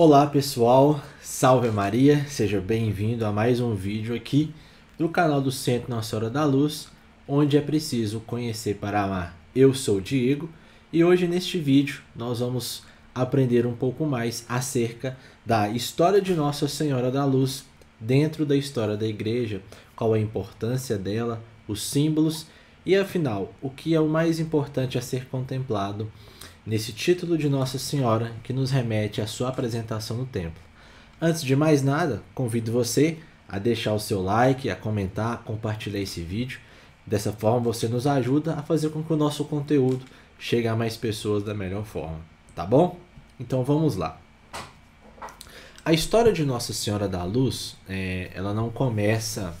Olá pessoal, salve Maria, seja bem-vindo a mais um vídeo aqui do canal do Centro Nossa Senhora da Luz, onde é preciso conhecer para amar. Eu sou o Diego e hoje neste vídeo nós vamos aprender um pouco mais acerca da história de Nossa Senhora da Luz dentro da história da igreja, qual a importância dela, os símbolos e afinal, o que é o mais importante a ser contemplado nesse título de Nossa Senhora que nos remete à sua apresentação no templo. Antes de mais nada, convido você a deixar o seu like, a comentar, a compartilhar esse vídeo. Dessa forma você nos ajuda a fazer com que o nosso conteúdo chegue a mais pessoas da melhor forma, tá bom? Então vamos lá. A história de Nossa Senhora da Luz, é, ela não começa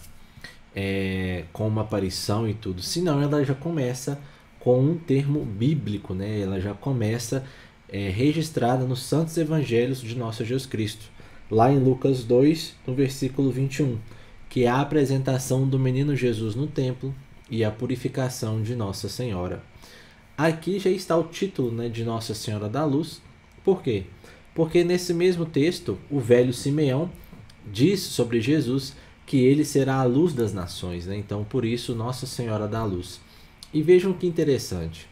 é, com uma aparição e tudo, senão ela já começa com um termo bíblico, né? Ela já começa é, registrada nos Santos Evangelhos de Nosso Jesus Cristo, lá em Lucas 2, no versículo 21, que é a apresentação do menino Jesus no templo e a purificação de Nossa Senhora. Aqui já está o título né, de Nossa Senhora da Luz. Por quê? Porque nesse mesmo texto, o velho Simeão diz sobre Jesus que ele será a luz das nações, né? Então, por isso, Nossa Senhora da Luz. E vejam que interessante.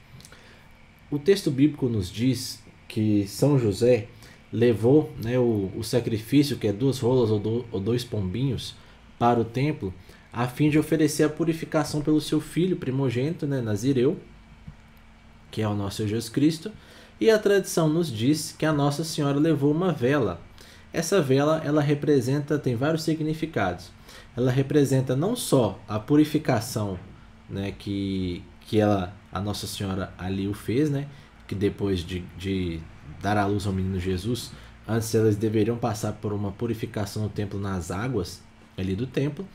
O texto bíblico nos diz que São José levou né, o, o, sacrifício, que é duas rolas ou, do, ou dois pombinhos, para o templo, a fim de oferecer a purificação pelo seu filho primogênito, né, Nazireu, que é o nosso Jesus Cristo. E a tradição nos diz que a Nossa Senhora levou uma vela. Essa vela, ela representa, tem vários significados. Ela representa não só a purificação né, que, que ela, a Nossa Senhora ali o fez, né, que depois de, de dar à luz ao menino Jesus, antes elas deveriam passar por uma purificação no templo nas águas ali do templo,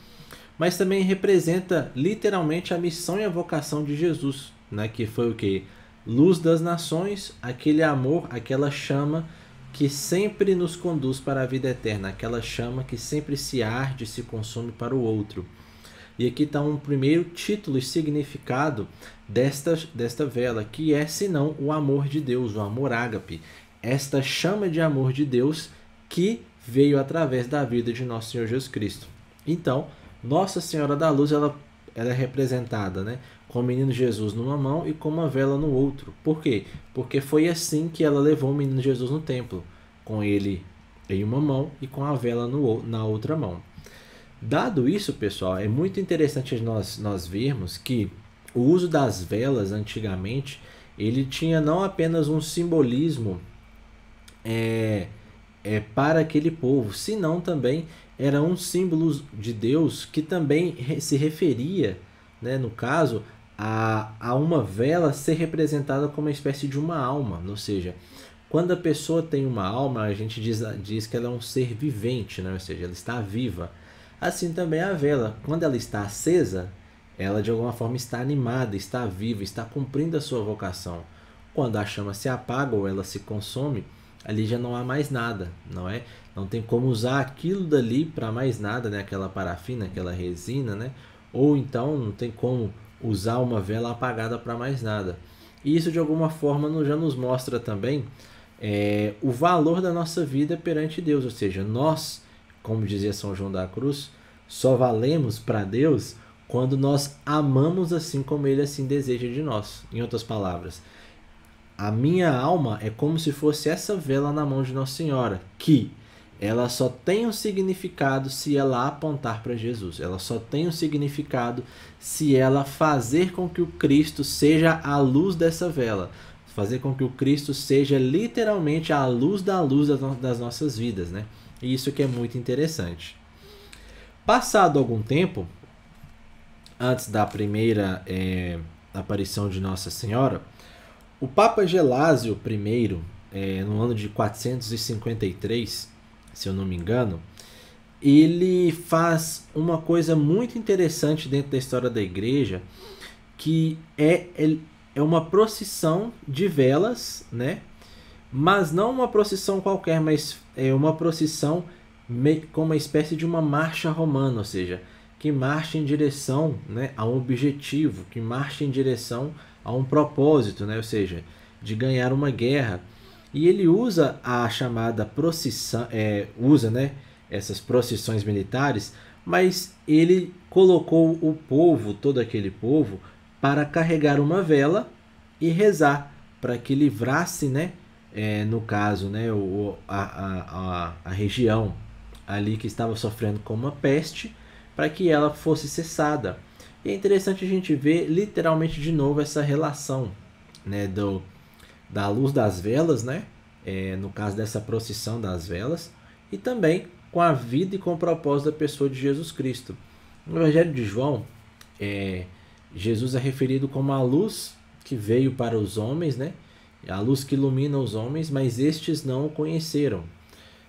mas também representa literalmente a missão e a vocação de Jesus, né, que foi o que? Luz das nações, aquele amor, aquela chama que sempre nos conduz para a vida eterna, aquela chama que sempre se arde e se consome para o outro. E aqui está um primeiro título e significado desta, desta vela, que é senão o amor de Deus, o amor ágape. Esta chama de amor de Deus que veio através da vida de nosso Senhor Jesus Cristo. Então, Nossa Senhora da Luz, ela, ela é representada, né? com o menino Jesus numa mão e com uma vela no outro. Por quê? Porque foi assim que ela levou o menino Jesus no templo, com ele em uma mão e com a vela no, na outra mão. Dado isso, pessoal, é muito interessante nós, nós vermos que o uso das velas antigamente ele tinha não apenas um simbolismo é, é, para aquele povo, senão também era um símbolo de Deus que também se referia, né, no caso, a, a uma vela ser representada como uma espécie de uma alma, ou seja, quando a pessoa tem uma alma, a gente diz, diz que ela é um ser vivente, né? ou seja, ela está viva. Assim também a vela, quando ela está acesa, ela de alguma forma está animada, está viva, está cumprindo a sua vocação. Quando a chama se apaga ou ela se consome, ali já não há mais nada, não é? Não tem como usar aquilo dali para mais nada, né? Aquela parafina, aquela resina, né? Ou então não tem como usar uma vela apagada para mais nada. E isso de alguma forma já nos mostra também é, o valor da nossa vida perante Deus, ou seja, nós como dizia São João da Cruz, só valemos para Deus quando nós amamos assim como Ele assim deseja de nós. Em outras palavras, a minha alma é como se fosse essa vela na mão de Nossa Senhora, que ela só tem um significado se ela apontar para Jesus. Ela só tem um significado se ela fazer com que o Cristo seja a luz dessa vela fazer com que o Cristo seja literalmente a luz da luz das, das nossas vidas, né? Isso que é muito interessante. Passado algum tempo, antes da primeira é, aparição de Nossa Senhora, o Papa Gelásio I, é, eh, no ano de 453, se eu não me engano, ele faz uma coisa muito interessante dentro da história da igreja, que é, é, é uma procissão de velas, né? mas não uma procissão qualquer, mas é uma procissão com uma espécie de uma marcha romana, ou seja, que marcha em direção né, a um objetivo, que marcha em direção a um propósito, né, ou seja, de ganhar uma guerra. E ele usa a chamada procissão, é, usa né, essas procissões militares, mas ele colocou o povo, todo aquele povo, para carregar uma vela e rezar, para que livrasse né, é, no caso, né, o, a, a, a região ali que estava sofrendo com uma peste, para que ela fosse cessada. E é interessante a gente ver literalmente de novo essa relação né, do, da luz das velas, né, é, no caso dessa procissão das velas, e também com a vida e com o propósito da pessoa de Jesus Cristo. No Evangelho de João, é, Jesus é referido como a luz que veio para os homens, né? a luz que ilumina os homens, mas estes não o conheceram.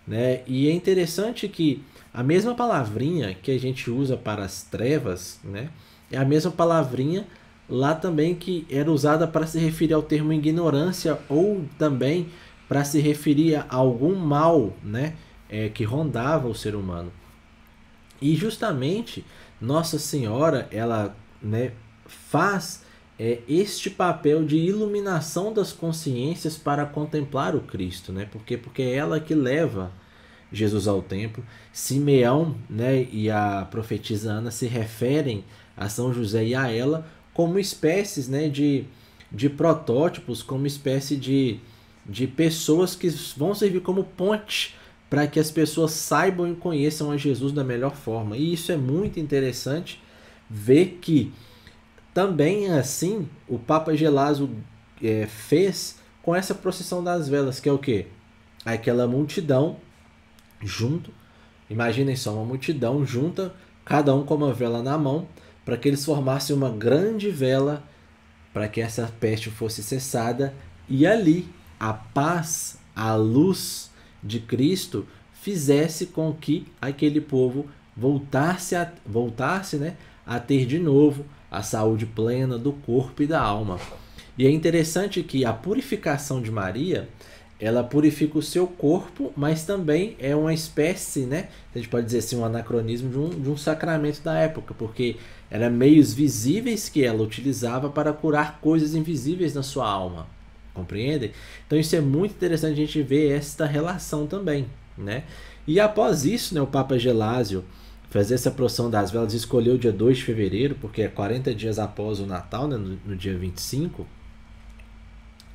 Né? E é interessante que a mesma palavrinha que a gente usa para as trevas né, é a mesma palavrinha lá também que era usada para se referir ao termo ignorância ou também para se referir a algum mal né, é, que rondava o ser humano. E justamente Nossa Senhora ela né, faz é, este papel de iluminação das consciências para contemplar o Cristo, né? Porque porque é ela que leva Jesus ao templo. Simeão, né, e a profetisa Ana se referem a São José e a ela como espécies, né, de, de protótipos, como espécie de, de pessoas que vão servir como ponte para que as pessoas saibam e conheçam a Jesus da melhor forma. E isso é muito interessante ver que também assim, o Papa Gelaso é, fez com essa procissão das velas, que é o quê? Aquela multidão junto. Imaginem só, uma multidão junta, cada um com uma vela na mão, para que eles formassem uma grande vela para que essa peste fosse cessada. E ali, a paz, a luz de Cristo fizesse com que aquele povo voltasse a, voltasse, né, a ter de novo a saúde plena do corpo e da alma. E é interessante que a purificação de Maria, ela purifica o seu corpo, mas também é uma espécie, né? A gente pode dizer assim, um anacronismo de um, de um sacramento da época, porque eram meios visíveis que ela utilizava para curar coisas invisíveis na sua alma. Compreendem? Então isso é muito interessante a gente ver esta relação também, né? E após isso, né, o Papa Gelásio fazer essa procissão das velas, escolheu o dia 2 de fevereiro, porque é 40 dias após o Natal, né, no, no dia 25,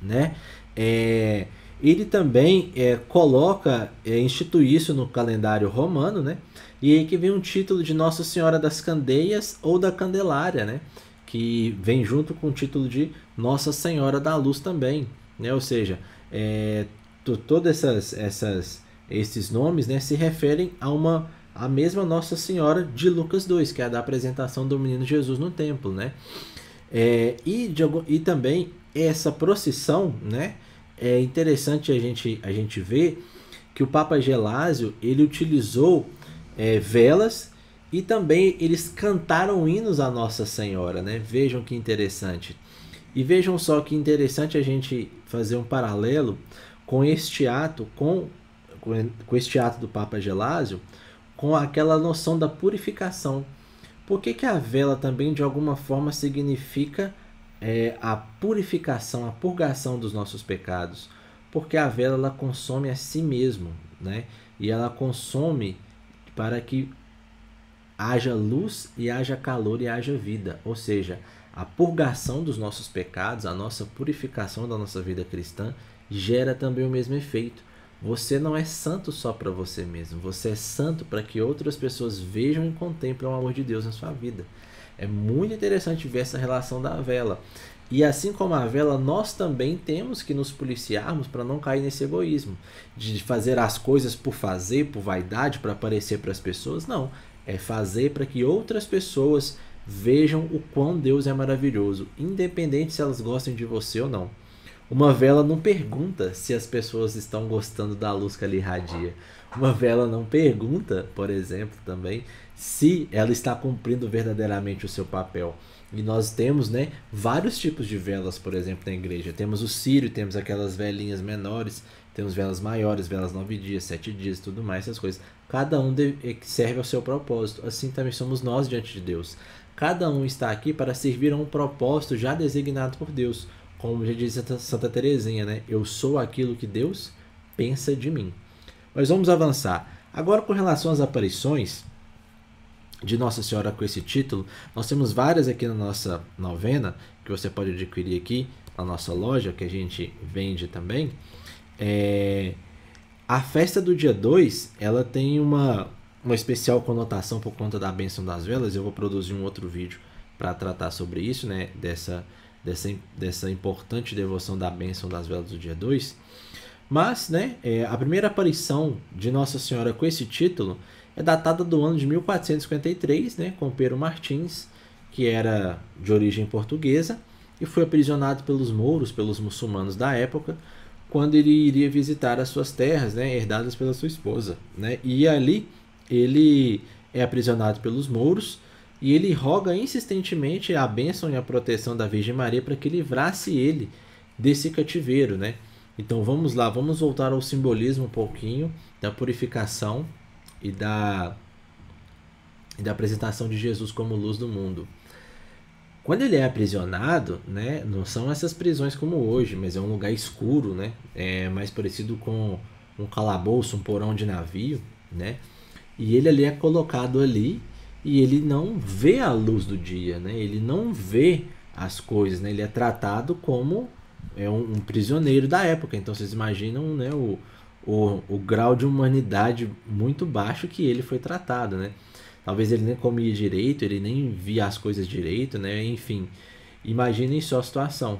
né? É, ele também é, coloca, é, institui isso no calendário romano, né? E aí que vem um título de Nossa Senhora das Candeias ou da Candelária, né? Que vem junto com o título de Nossa Senhora da Luz também, né? Ou seja, é, todos essas, essas, esses nomes né, se referem a uma a mesma Nossa Senhora de Lucas 2, que é a da apresentação do menino Jesus no templo, né? É, e, de, e também essa procissão, né? É interessante a gente, a gente ver que o Papa Gelásio ele utilizou é, velas e também eles cantaram hinos à Nossa Senhora, né? Vejam que interessante. E vejam só que interessante a gente fazer um paralelo com este ato, com, com este ato do Papa Gelásio, com aquela noção da purificação. Por que, que a vela também de alguma forma significa é, a purificação, a purgação dos nossos pecados? Porque a vela ela consome a si mesmo, né? E ela consome para que haja luz e haja calor e haja vida, ou seja, a purgação dos nossos pecados, a nossa purificação da nossa vida cristã gera também o mesmo efeito. Você não é santo só para você mesmo, você é santo para que outras pessoas vejam e contemplem o amor de Deus na sua vida. É muito interessante ver essa relação da vela. E assim como a vela, nós também temos que nos policiarmos para não cair nesse egoísmo de fazer as coisas por fazer, por vaidade, para aparecer para as pessoas. Não, é fazer para que outras pessoas vejam o quão Deus é maravilhoso, independente se elas gostem de você ou não. Uma vela não pergunta se as pessoas estão gostando da luz que ela irradia. Uma vela não pergunta, por exemplo, também, se ela está cumprindo verdadeiramente o seu papel. E nós temos né, vários tipos de velas, por exemplo, na igreja. Temos o sírio, temos aquelas velinhas menores, temos velas maiores, velas nove dias, sete dias, tudo mais, essas coisas. Cada um é, serve ao seu propósito. Assim também somos nós diante de Deus. Cada um está aqui para servir a um propósito já designado por Deus. Como já disse Santa Teresinha, né? Eu sou aquilo que Deus pensa de mim. Mas vamos avançar. Agora, com relação às aparições de Nossa Senhora com esse título, nós temos várias aqui na nossa novena, que você pode adquirir aqui na nossa loja, que a gente vende também. É... A festa do dia 2, ela tem uma, uma especial conotação por conta da bênção das velas. Eu vou produzir um outro vídeo para tratar sobre isso, né? Dessa dessa, dessa importante devoção da bênção das velas do dia 2. Mas, né, é, a primeira aparição de Nossa Senhora com esse título é datada do ano de 1453, né, com Pedro Martins, que era de origem portuguesa e foi aprisionado pelos mouros, pelos muçulmanos da época, quando ele iria visitar as suas terras, né, herdadas pela sua esposa, né? E ali ele é aprisionado pelos mouros e ele roga insistentemente a bênção e a proteção da Virgem Maria para que livrasse ele desse cativeiro, né? Então vamos lá, vamos voltar ao simbolismo um pouquinho da purificação e da, e da apresentação de Jesus como luz do mundo. Quando ele é aprisionado, né, não são essas prisões como hoje, mas é um lugar escuro, né, é mais parecido com um calabouço, um porão de navio, né, e ele ali é colocado ali e ele não vê a luz do dia, né? Ele não vê as coisas, né? Ele é tratado como é um, um prisioneiro da época. Então vocês imaginam, né, o, o, o grau de humanidade muito baixo que ele foi tratado, né? Talvez ele nem comia direito, ele nem via as coisas direito, né? Enfim, imaginem só a situação.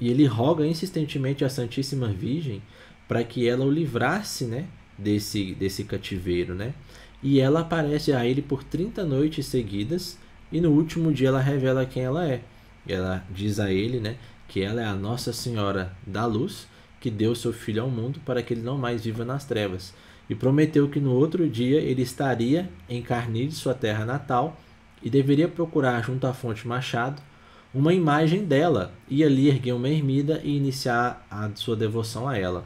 E ele roga insistentemente à Santíssima Virgem para que ela o livrasse, né, desse desse cativeiro, né? e ela aparece a ele por 30 noites seguidas e no último dia ela revela quem ela é. Ela diz a ele, né, que ela é a Nossa Senhora da Luz, que deu seu filho ao mundo para que ele não mais viva nas trevas, e prometeu que no outro dia ele estaria em Carnide, sua terra natal, e deveria procurar junto à fonte Machado uma imagem dela e ali erguer uma ermida e iniciar a sua devoção a ela.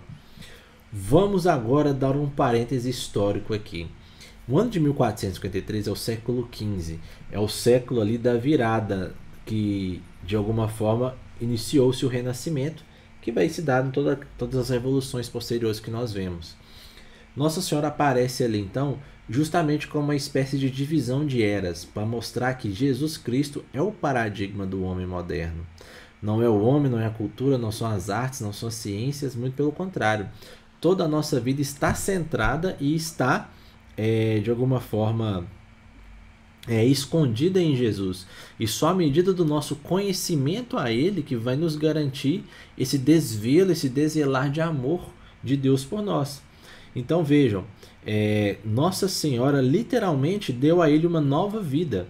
Vamos agora dar um parêntese histórico aqui. O ano de 1453 é o século XV, é o século ali da virada que de alguma forma iniciou-se o Renascimento, que vai se dar em toda, todas as revoluções posteriores que nós vemos. Nossa Senhora aparece ali então justamente como uma espécie de divisão de eras para mostrar que Jesus Cristo é o paradigma do homem moderno. Não é o homem, não é a cultura, não são as artes, não são as ciências, muito pelo contrário. Toda a nossa vida está centrada e está é, de alguma forma é, escondida em Jesus. E só a medida do nosso conhecimento a Ele que vai nos garantir esse desvelo, esse desvelar de amor de Deus por nós. Então vejam, é, Nossa Senhora literalmente deu a ele uma nova vida,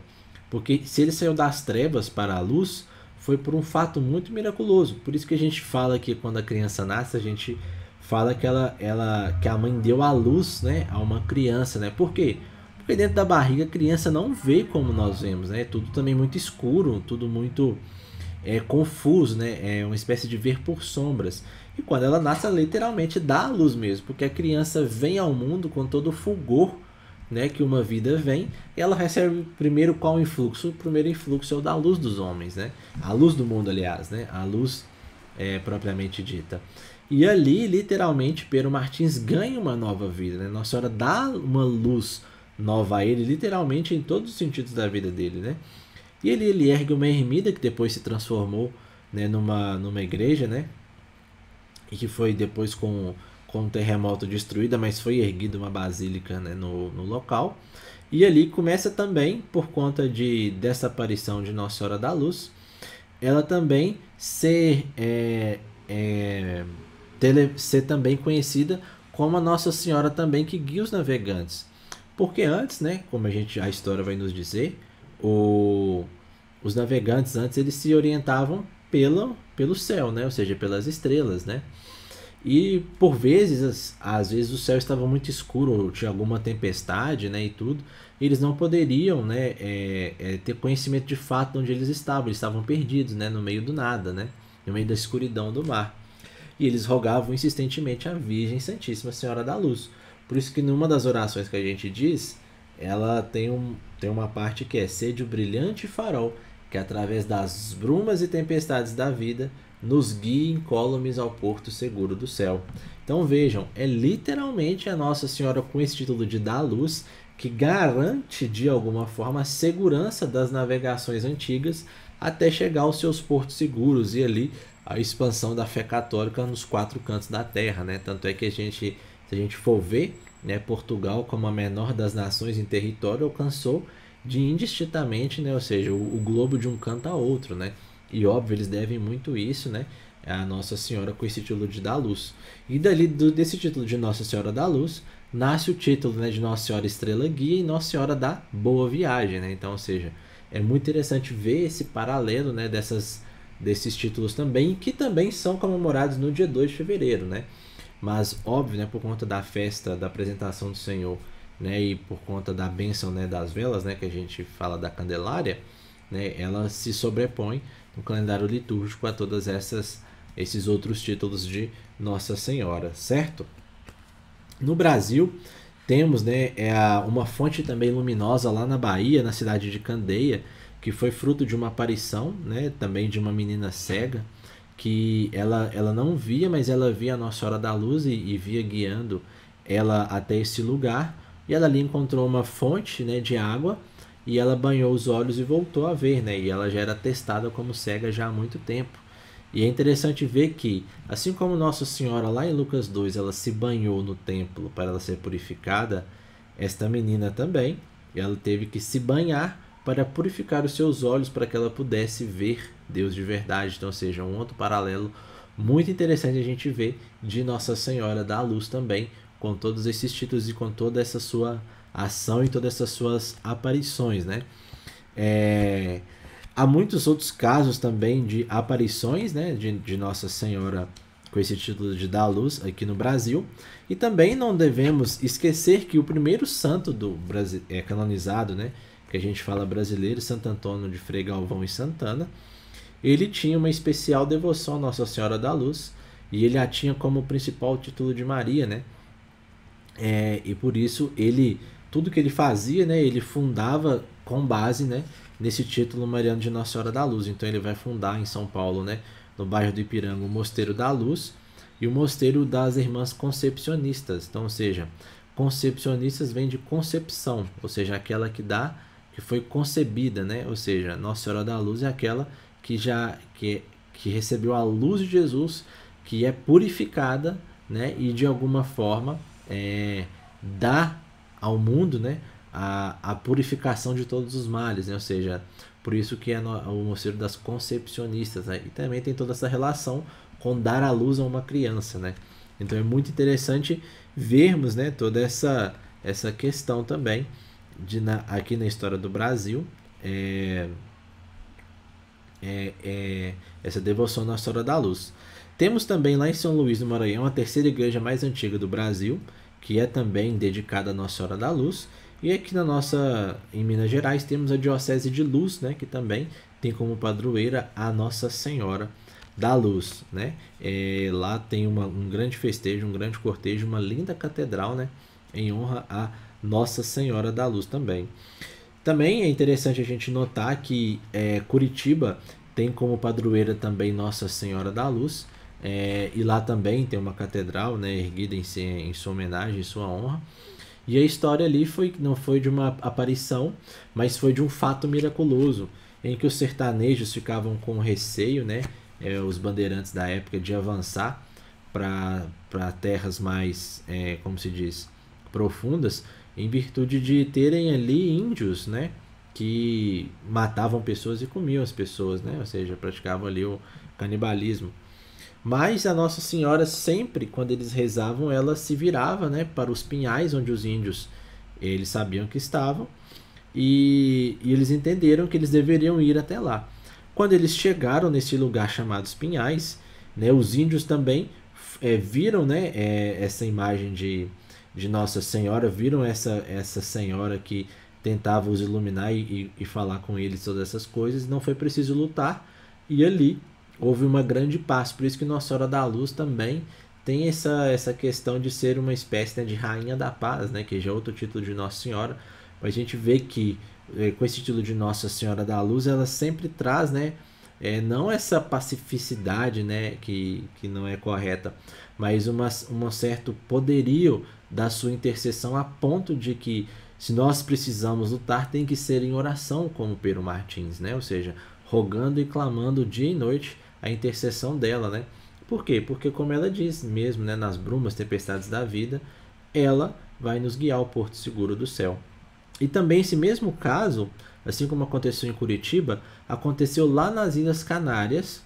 porque se ele saiu das trevas para a luz, foi por um fato muito miraculoso. Por isso que a gente fala que quando a criança nasce, a gente fala que ela, ela que a mãe deu à luz, né, a uma criança, né? Por quê? Porque dentro da barriga a criança não vê como nós vemos, né? Tudo também muito escuro, tudo muito é, confuso, né? É uma espécie de ver por sombras. E quando ela nasce, ela literalmente dá à luz mesmo, porque a criança vem ao mundo com todo o fulgor, né, que uma vida vem, e ela recebe primeiro qual influxo? O primeiro influxo é o da luz dos homens, né? A luz do mundo, aliás, né? A luz é, propriamente dita. E ali, literalmente, Pedro Martins ganha uma nova vida. Né? Nossa Senhora dá uma luz nova a ele, literalmente, em todos os sentidos da vida dele. Né? E ele, ele ergue uma ermida que depois se transformou né, numa, numa igreja, né? E que foi depois com, com um terremoto destruída, mas foi erguida uma basílica né, no, no local. E ali começa também, por conta de, dessa aparição de Nossa Senhora da Luz, ela também ser é, é, tele, ser também conhecida como a Nossa Senhora também que guia os navegantes. Porque antes, né, como a gente a história vai nos dizer, o, os navegantes antes eles se orientavam pelo pelo céu, né, ou seja, pelas estrelas, né? E por vezes, às vezes o céu estava muito escuro, ou tinha alguma tempestade, né, e tudo. E eles não poderiam, né, é, é, ter conhecimento de fato de onde eles estavam. Eles estavam perdidos, né, no meio do nada, né, no meio da escuridão do mar e eles rogavam insistentemente à Virgem Santíssima Senhora da Luz. Por isso que numa das orações que a gente diz, ela tem, um, tem uma parte que é sede o brilhante farol, que através das brumas e tempestades da vida nos guia incólumes ao porto seguro do céu. Então vejam, é literalmente a Nossa Senhora com esse título de da luz que garante de alguma forma a segurança das navegações antigas até chegar aos seus portos seguros e ali a expansão da fé católica nos quatro cantos da terra, né? Tanto é que a gente, se a gente for ver, né, Portugal como a menor das nações em território alcançou de indistintamente, né, ou seja, o, o globo de um canto a outro, né? E óbvio, eles devem muito isso, né? a Nossa Senhora com esse título de da luz. E dali do, desse título de Nossa Senhora da Luz nasce o título né, de Nossa Senhora Estrela Guia e Nossa Senhora da Boa Viagem, né? Então, ou seja, é muito interessante ver esse paralelo, né, dessas desses títulos também, que também são comemorados no dia 2 de fevereiro, né? Mas óbvio, né, por conta da festa da apresentação do Senhor, né, e por conta da bênção, né, das velas, né, que a gente fala da Candelária, né, ela se sobrepõe no calendário litúrgico a todas essas esses outros títulos de Nossa Senhora, certo? No Brasil, temos né, é uma fonte também luminosa lá na Bahia, na cidade de Candeia, que foi fruto de uma aparição, né, também de uma menina cega, que ela, ela não via, mas ela via a Nossa Senhora da Luz e, e via guiando ela até esse lugar, e ela ali encontrou uma fonte, né, de água, e ela banhou os olhos e voltou a ver, né? E ela já era testada como cega já há muito tempo. E é interessante ver que, assim como Nossa Senhora lá em Lucas 2, ela se banhou no templo para ela ser purificada, esta menina também, ela teve que se banhar para purificar os seus olhos para que ela pudesse ver Deus de verdade. Então, seja um outro paralelo muito interessante a gente ver de Nossa Senhora da Luz também, com todos esses títulos e com toda essa sua ação e todas essas suas aparições, né? É... Há muitos outros casos também de aparições, né, de, de Nossa Senhora com esse título de da luz aqui no Brasil. E também não devemos esquecer que o primeiro santo do Brasil é canonizado, né, que a gente fala brasileiro, Santo Antônio de Frei Galvão e Santana, ele tinha uma especial devoção a Nossa Senhora da Luz e ele a tinha como principal título de Maria, né? É, e por isso ele tudo que ele fazia, né, ele fundava com base, né, nesse título mariano de Nossa Senhora da Luz. Então ele vai fundar em São Paulo, né, no bairro do Ipiranga, o Mosteiro da Luz e o Mosteiro das Irmãs Concepcionistas. Então, ou seja, concepcionistas vem de concepção, ou seja, aquela que dá que foi concebida, né? Ou seja, Nossa Senhora da Luz é aquela que já que, que recebeu a luz de Jesus, que é purificada, né? E de alguma forma é, dá ao mundo, né? A, a purificação de todos os males, né? Ou seja, por isso que é no, o mosteiro das concepcionistas, né? E também tem toda essa relação com dar a luz a uma criança, né? Então é muito interessante vermos, né? Toda essa essa questão também na, aqui na história do Brasil é, é, é, essa devoção à Nossa Senhora da Luz. Temos também lá em São Luís do Maranhão a terceira igreja mais antiga do Brasil, que é também dedicada à Nossa Senhora da Luz. E aqui na nossa, em Minas Gerais, temos a Diocese de Luz, né, que também tem como padroeira a Nossa Senhora da Luz, né? É, lá tem uma, um grande festejo, um grande cortejo, uma linda catedral, né, em honra a nossa Senhora da Luz também. Também é interessante a gente notar que é, Curitiba tem como padroeira também Nossa Senhora da Luz, é, e lá também tem uma catedral né, erguida em, em sua homenagem, em sua honra. E a história ali foi não foi de uma aparição, mas foi de um fato miraculoso, em que os sertanejos ficavam com receio, né, é, os bandeirantes da época, de avançar para terras mais, é, como se diz, profundas, em virtude de terem ali índios, né? Que matavam pessoas e comiam as pessoas, né? Ou seja, praticavam ali o canibalismo. Mas a Nossa Senhora sempre, quando eles rezavam, ela se virava, né? Para os pinhais onde os índios eles sabiam que estavam e, e eles entenderam que eles deveriam ir até lá. Quando eles chegaram nesse lugar chamado os Pinhais, né, os índios também é, viram né, é, essa imagem de, de Nossa Senhora, viram essa, essa senhora que tentava os iluminar e, e, falar com eles todas essas coisas, não foi preciso lutar, e ali houve uma grande paz, por isso que Nossa Senhora da Luz também tem essa, essa questão de ser uma espécie né, de rainha da paz, né, que já é outro título de Nossa Senhora, mas a gente vê que eh, com esse título de Nossa Senhora da Luz, ela sempre traz, né, é, não essa pacificidade, né, que, que não é correta, mas uma, um certo poderio da sua intercessão a ponto de que se nós precisamos lutar, tem que ser em oração, como Pedro Martins, né? Ou seja, rogando e clamando dia e noite a intercessão dela, né? Por quê? Porque como ela diz mesmo, né, nas brumas tempestades da vida, ela vai nos guiar ao porto seguro do céu. E também esse mesmo caso, assim como aconteceu em Curitiba, aconteceu lá nas Ilhas Canárias,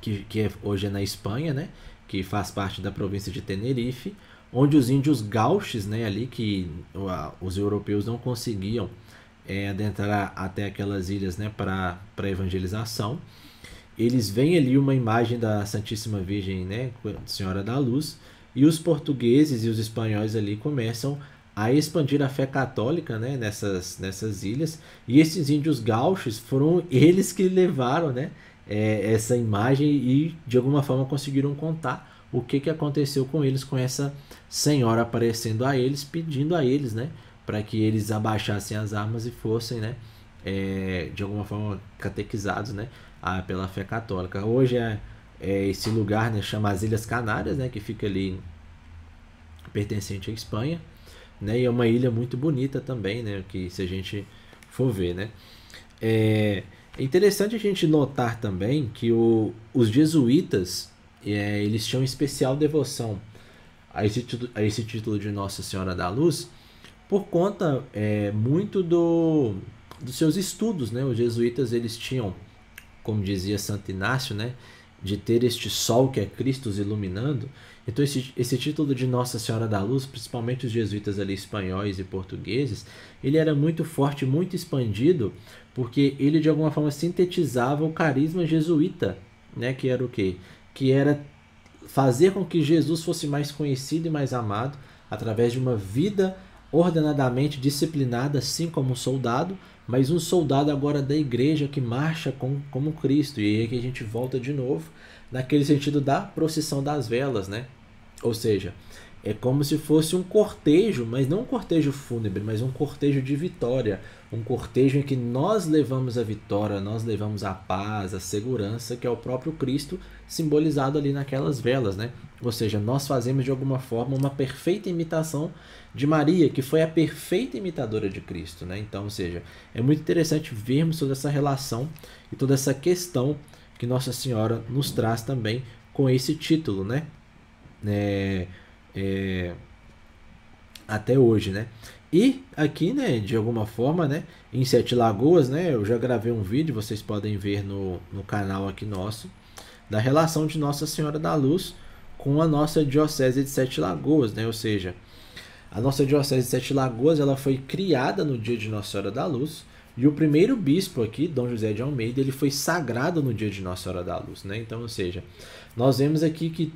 que, que é, hoje é na Espanha, né? Que faz parte da província de Tenerife, onde os índios gauches, né, ali que os europeus não conseguiam é, adentrar até aquelas ilhas né, para evangelização, eles veem ali uma imagem da Santíssima Virgem, né, Senhora da Luz, e os portugueses e os espanhóis ali começam a expandir a fé católica né, nessas, nessas ilhas. E esses índios gauchos foram eles que levaram né, é, essa imagem e de alguma forma conseguiram contar o que, que aconteceu com eles, com essa senhora aparecendo a eles, pedindo a eles, né? Para que eles abaixassem as armas e fossem, né? É, de alguma forma catequizados, né? A, pela fé católica. Hoje é, é esse lugar, né? Chama as Ilhas Canárias, né? Que fica ali pertencente à Espanha, né? E é uma ilha muito bonita também, né? Que se a gente for ver, né? É, é interessante a gente notar também que o, os jesuítas é, eles tinham especial devoção a esse, título, a esse título de Nossa Senhora da Luz por conta é, muito do, dos seus estudos, né? Os jesuítas eles tinham, como dizia Santo Inácio, né? De ter este sol que é Cristo os iluminando. Então esse, esse título de Nossa Senhora da Luz, principalmente os jesuítas ali espanhóis e portugueses, ele era muito forte, muito expandido, porque ele de alguma forma sintetizava o carisma jesuíta, né? Que era o quê? que era fazer com que Jesus fosse mais conhecido e mais amado através de uma vida ordenadamente disciplinada, assim como um soldado, mas um soldado agora da igreja que marcha com, como Cristo. E aí é que a gente volta de novo naquele sentido da procissão das velas, né? Ou seja, é como se fosse um cortejo, mas não um cortejo fúnebre, mas um cortejo de vitória, um cortejo em que nós levamos a vitória, nós levamos a paz, a segurança, que é o próprio Cristo simbolizado ali naquelas velas, né? Ou seja, nós fazemos de alguma forma uma perfeita imitação de Maria, que foi a perfeita imitadora de Cristo, né? Então, ou seja, é muito interessante vermos toda essa relação e toda essa questão que Nossa Senhora nos traz também com esse título, né? É, é, até hoje, né? E aqui, né, de alguma forma, né, em Sete Lagoas, né, eu já gravei um vídeo, vocês podem ver no, no canal aqui nosso, da relação de Nossa Senhora da Luz com a nossa Diocese de Sete Lagoas, né, ou seja, a nossa Diocese de Sete Lagoas, ela foi criada no dia de Nossa Senhora da Luz, e o primeiro bispo aqui, Dom José de Almeida, ele foi sagrado no dia de Nossa Senhora da Luz, né, então, ou seja, nós vemos aqui que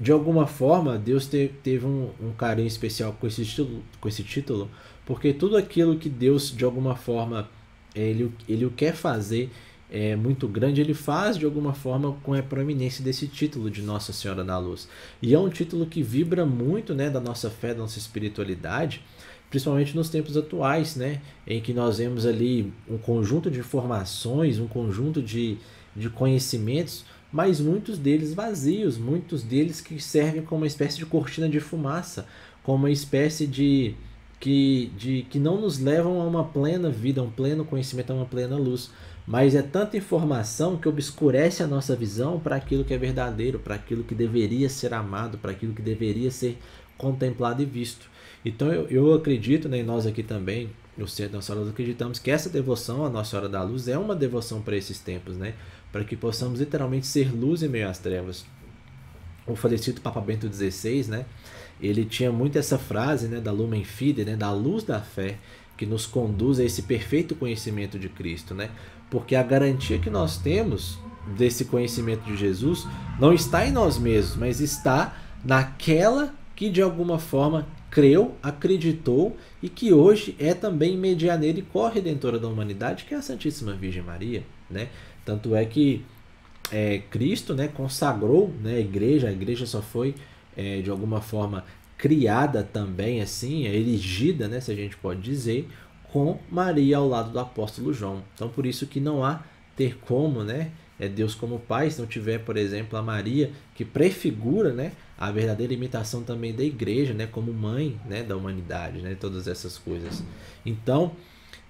de alguma forma, Deus te, teve um, um, carinho especial com esse, título, com esse título, porque tudo aquilo que Deus, de alguma forma, é, ele, ele o quer fazer é muito grande, ele faz de alguma forma com a proeminência desse título de Nossa Senhora da Luz. E é um título que vibra muito né, da nossa fé, da nossa espiritualidade, principalmente nos tempos atuais, né, em que nós vemos ali um conjunto de informações, um conjunto de, de conhecimentos mas muitos deles vazios, muitos deles que servem como uma espécie de cortina de fumaça, como uma espécie de que, de que não nos levam a uma plena vida, a um pleno conhecimento, a uma plena luz. Mas é tanta informação que obscurece a nossa visão para aquilo que é verdadeiro, para aquilo que deveria ser amado, para aquilo que deveria ser contemplado e visto. Então eu, eu acredito, né, nós aqui também, no Centro da Nossa acreditamos que essa devoção à Nossa Senhora da Luz é uma devoção para esses tempos, né? para que possamos literalmente ser luz em meio às trevas. O falecido Papa Bento XVI, né, ele tinha muito essa frase né, da Lumen Fide, né, da luz da fé, que nos conduz a esse perfeito conhecimento de Cristo, né? Porque a garantia que nós temos desse conhecimento de Jesus não está em nós mesmos, mas está naquela que de alguma forma creu, acreditou e que hoje é também medianeira e corredentora da humanidade, que é a Santíssima Virgem Maria, né? Tanto é que é, Cristo né, consagrou né, a igreja, a igreja só foi é, de alguma forma criada também, assim, é erigida, né, se a gente pode dizer, com Maria ao lado do apóstolo João. Então, por isso que não há ter como, né, é Deus como Pai, se não tiver, por exemplo, a Maria, que prefigura, né, a verdadeira imitação também da igreja, né, como mãe, né, da humanidade, né, todas essas coisas. Então,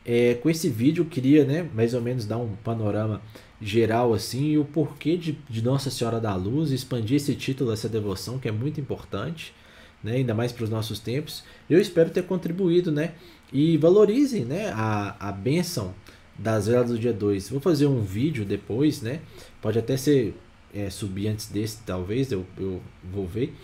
é, com esse vídeo eu queria, né, mais ou menos dar um panorama geral assim e o porquê de, de Nossa Senhora da Luz, expandir esse título, essa devoção que é muito importante, né? ainda mais para os nossos tempos. Eu espero ter contribuído, né? E valorizem, né, a, a bênção das velas do dia 2. Vou fazer um vídeo depois, né? Pode até ser é, subir antes desse, talvez, eu, eu vou ver.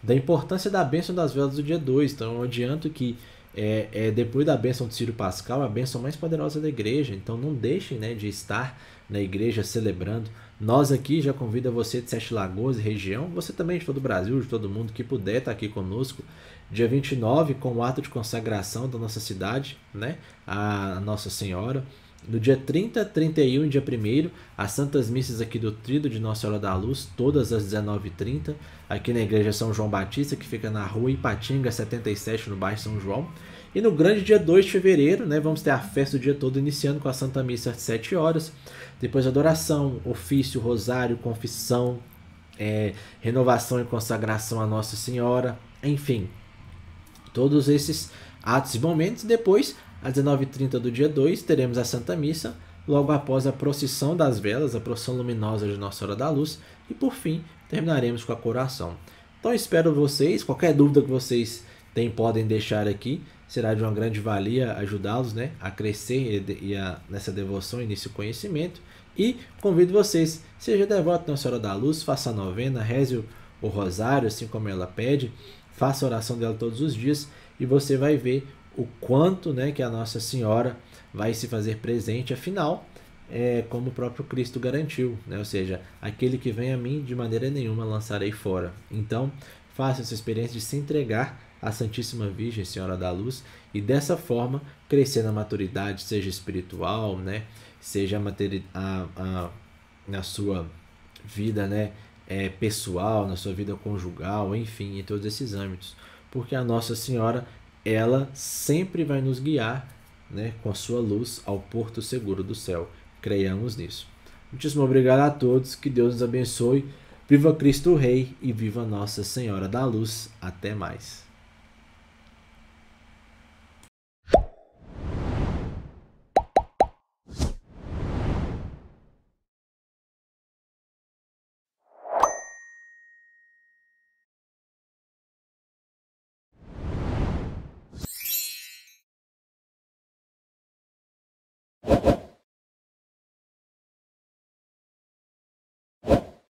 Da importância da bênção das velas do dia 2. Então eu adianto que é, é, depois da bênção de Ciro Pascal, a bênção mais poderosa da igreja. Então não deixem né, de estar na igreja celebrando. Nós aqui já convida você de Sete Lagoas e região, você também de todo o Brasil, de todo mundo que puder estar tá aqui conosco. Dia 29, com o ato de consagração da nossa cidade, né? A Nossa Senhora. No dia 30, 31 e dia 1 as Santas Missas aqui do Trido de Nossa Senhora da Luz, todas às 19h30, aqui na Igreja São João Batista, que fica na rua Ipatinga 77, no bairro São João. E no grande dia 2 de fevereiro, né, vamos ter a festa o dia todo, iniciando com a Santa Missa às 7 horas. Depois adoração, ofício, rosário, confissão, é, renovação e consagração a Nossa Senhora, enfim. Todos esses atos e momentos. Depois, às 19h30 do dia 2, teremos a Santa Missa, logo após a procissão das velas, a procissão luminosa de Nossa Senhora da Luz, e por fim, terminaremos com a coração. Então espero vocês, qualquer dúvida que vocês têm podem deixar aqui será de uma grande valia ajudá-los né, a crescer e, a, nessa devoção e nesse conhecimento. E convido vocês, seja devoto Nossa Senhora da Luz, faça a novena, reze o, o rosário, assim como ela pede, faça a oração dela todos os dias e você vai ver o quanto né, que a Nossa Senhora vai se fazer presente, afinal, é, como o próprio Cristo garantiu, né? ou seja, aquele que vem a mim, de maneira nenhuma lançarei fora. Então, faça essa experiência de se entregar a Santíssima Virgem, Senhora da Luz, e dessa forma crescer na maturidade, seja espiritual, né? seja a, a, na sua vida né? É, pessoal, na sua vida conjugal, enfim, em todos esses âmbitos. Porque a Nossa Senhora, ela sempre vai nos guiar né? com a sua luz ao porto seguro do céu. Creiamos nisso. Muitíssimo obrigado a todos, que Deus nos abençoe. Viva Cristo Rei e viva Nossa Senhora da Luz. Até mais.